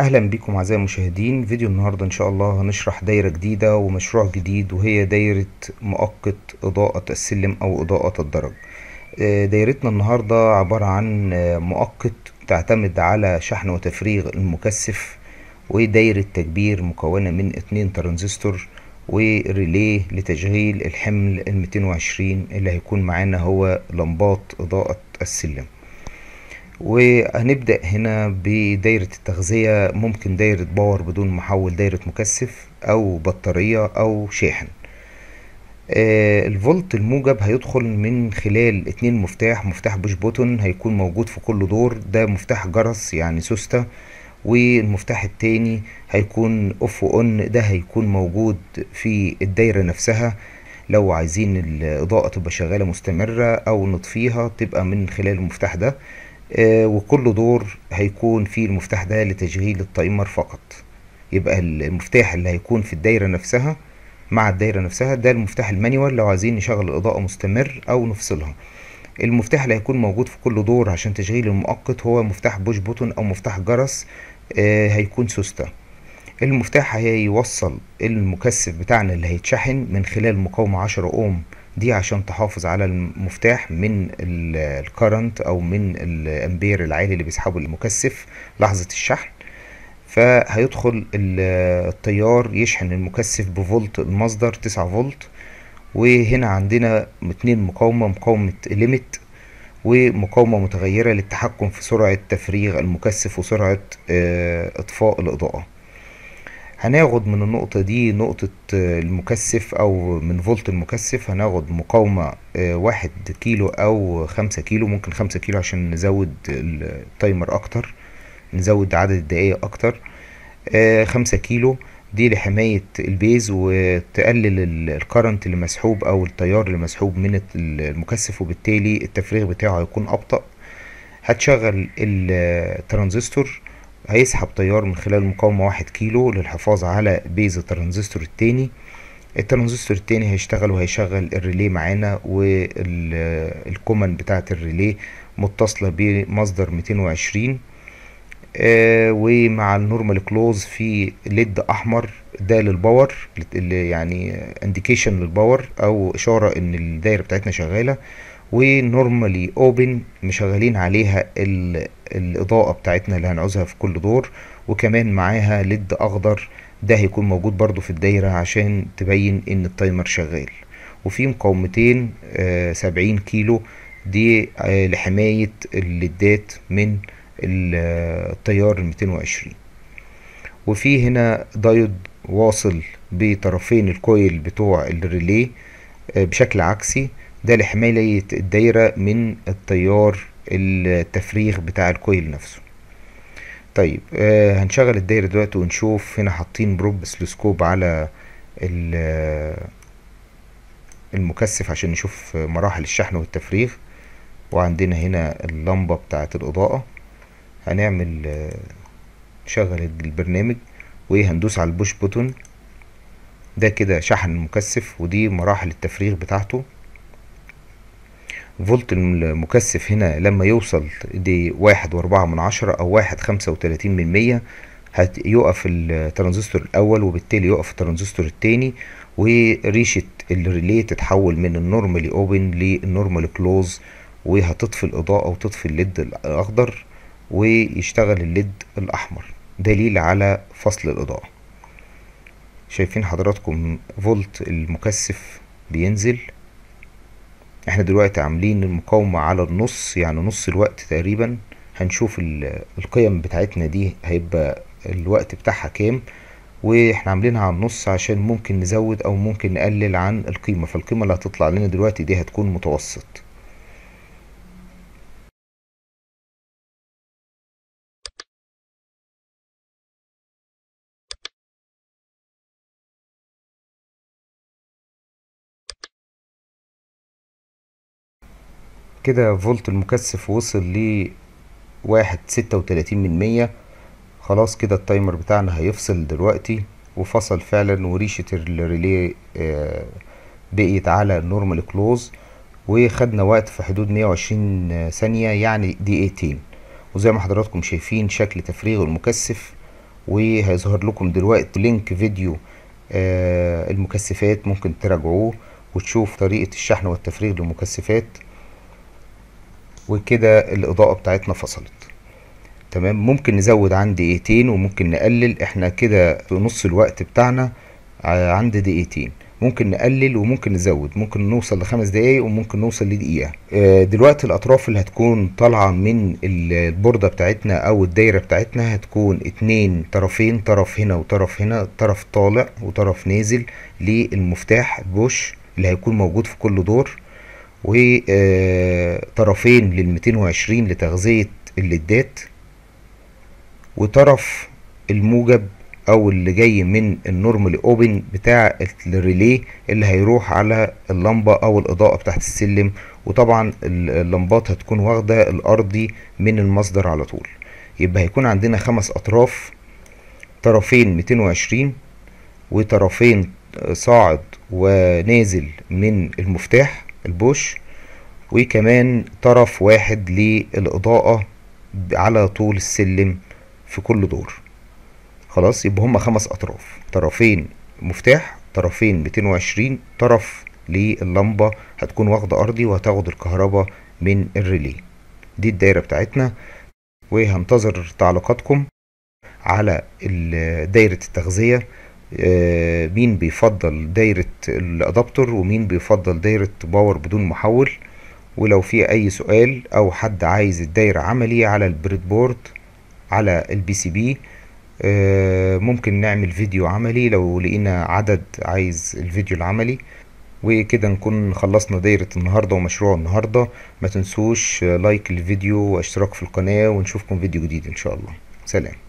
اهلا بكم اعزائي المشاهدين فيديو النهارده ان شاء الله هنشرح دايره جديده ومشروع جديد وهي دايره مؤقت اضاءه السلم او اضاءه الدرج آه، دايرتنا النهارده عباره عن آه، مؤقت تعتمد على شحن وتفريغ المكثف ودايره تكبير مكونه من اتنين ترانزستور وريليه لتشغيل الحمل ال 220 اللي هيكون معانا هو لمبات اضاءه السلم وهنبدأ هنا بدايرة التغذية ممكن دايرة باور بدون محول دايرة مكثف أو بطارية أو شاحن آه، الفولت الموجب هيدخل من خلال اتنين مفتاح مفتاح بوش بوتون هيكون موجود في كل دور ده مفتاح جرس يعني سوسته والمفتاح التاني هيكون اوف اون ده هيكون موجود في الدايره نفسها لو عايزين الاضاءه تبقى شغاله مستمره او نطفيها تبقى من خلال المفتاح ده آه، وكل دور هيكون فيه المفتاح ده لتشغيل التايمر فقط يبقى المفتاح اللي هيكون في الدايرة نفسها مع الدايرة نفسها ده المفتاح المانيوال لو عايزين نشغل الإضاءة مستمر أو نفصلها المفتاح اللي هيكون موجود في كل دور عشان تشغيل المؤقت هو مفتاح بوش بوتون أو مفتاح جرس آه، هيكون سوستا المفتاح هيوصل المكثف بتاعنا اللي هيتشحن من خلال مقاومة عشرة أوم دي عشان تحافظ على المفتاح من الكرنت او من الامبير العالي اللي بيسحبه المكثف لحظة الشحن فهيدخل التيار يشحن المكثف بفولت المصدر تسعة فولت وهنا عندنا اتنين مقاومة مقاومة ليميت ومقاومة متغيرة للتحكم في سرعة تفريغ المكثف وسرعة آه، اطفاء الاضاءة هناخد من النقطة دي نقطة آه، المكثف أو من فولت المكثف هناخد مقاومة آه، واحد كيلو أو خمسة كيلو ممكن خمسة كيلو عشان نزود التايمر أكتر نزود عدد الدقايق أكتر آه، خمسة كيلو دي لحماية البيز وتقلل الكرنت اللي مسحوب أو التيار اللي مسحوب من المكثف وبالتالي التفريغ بتاعه هيكون أبطأ هتشغل الترانزستور هيسحب تيار من خلال مقاومة واحد كيلو للحفاظ على بيز الترانزستور التاني الترانزستور التاني هيشتغل وهيشغل الريلي معانا والكومن بتاعة الريلي متصلة بمصدر 220 آه ومع النورمال كلوز في ليد احمر ده للباور يعني انديكيشن للباور او اشاره ان الدايره بتاعتنا شغاله ونورمالي اوبن مشغلين عليها ال الاضاءة بتاعتنا اللي هنعوزها في كل دور وكمان معاها ليد اخضر ده هيكون موجود برضو في الدايرة عشان تبين ان التايمر شغال وفي مقاومتين آه، سبعين كيلو دي آه، لحماية الليدات من آه، التيار الميتين وعشرين وفي هنا دايود واصل بطرفين الكويل بتوع الريلي بشكل عكسي ده لحماية الدايرة من التيار التفريغ بتاع الكويل نفسه طيب آه هنشغل الدايره دلوقتي ونشوف هنا حاطين بروب سلوسكوب على آه، المكثف عشان نشوف مراحل الشحن والتفريغ وعندنا هنا اللمبة بتاعة الإضاءة هنعمل آه، نشغل البرنامج وهندوس على البوش بوتون ده كده شحن المكثف ودي مراحل التفريغ بتاعته فولت المكثف هنا لما يوصل دي واحد واربعة من عشرة او واحد خمسة وتلاتين من مية هيقف الترانزستور الاول وبالتالي يقف الترانزستور التاني وريشة الريلي تتحول من النورمالي اوبن للنورمالي كلوز وهتطفي الاضاءة وتطفي الليد الاخضر ويشتغل الليد الاحمر دليل على فصل الاضاءة شايفين حضراتكم فولت المكثف بينزل احنا دلوقتي عاملين المقاومة على النص يعني نص الوقت تقريبا هنشوف القيم بتاعتنا دي هيبقى الوقت بتاعها كام واحنا عاملينها على النص عشان ممكن نزود او ممكن نقلل عن القيمة فالقيمة اللي هتطلع لنا دلوقتي دي هتكون متوسط كده فولت المكثف وصل ل واحد ستة وتلاتين من مية خلاص كده التايمر بتاعنا هيفصل دلوقتي وفصل فعلا وريشة الريلي آه، بقيت على النورمال كلوز وخدنا وقت في حدود مية وعشرين آه، ثانية يعني دقيقتين وزي ما حضراتكم شايفين شكل تفريغ المكثف وهيظهر لكم دلوقتي لينك فيديو آه، المكثفات ممكن تراجعوه وتشوف طريقة الشحن والتفريغ للمكثفات وكده الاضاءه بتاعتنا فصلت تمام ممكن نزود عن دقيقتين وممكن نقلل احنا كده في نص الوقت بتاعنا آه، عند دقيقتين ممكن نقلل وممكن نزود ممكن نوصل لخمس دقايق وممكن نوصل لدقيقة آه، دلوقتي الأطراف اللي هتكون طالعة من البوردة بتاعتنا أو الدايرة بتاعتنا هتكون اتنين طرفين طرف هنا وطرف هنا طرف طالع وطرف نازل للمفتاح البوش اللي هيكون موجود في كل دور وطرفين لل 220 لتغذية اللدات وطرف الموجب او اللي جاي من النورمال اوبن بتاع الريلي اللي هيروح على اللمبه او الاضاءه بتاعت السلم وطبعا اللمبات هتكون واخده الارضي من المصدر على طول يبقى هيكون عندنا خمس اطراف طرفين 220 وطرفين صاعد ونازل من المفتاح البوش وكمان طرف واحد للإضاءة على طول السلم في كل دور خلاص يبقى هما خمس أطراف طرفين مفتاح طرفين 220 طرف لللمبة هتكون واخدة أرضي وهتاخد الكهرباء من الريلي دي الدايرة بتاعتنا وهنتظر تعليقاتكم على دايرة التغذية آه، مين بيفضل دايرة الادابتر ومين بيفضل دايرة باور بدون محول ولو في اي سؤال او حد عايز الدايرة عملي على البريد بورد على البي سي بي آه، ممكن نعمل فيديو عملي لو لقينا عدد عايز الفيديو العملي وكده نكون خلصنا دايرة النهاردة ومشروع النهاردة ما تنسوش لايك الفيديو واشتراك في القناة ونشوفكم فيديو جديد ان شاء الله سلام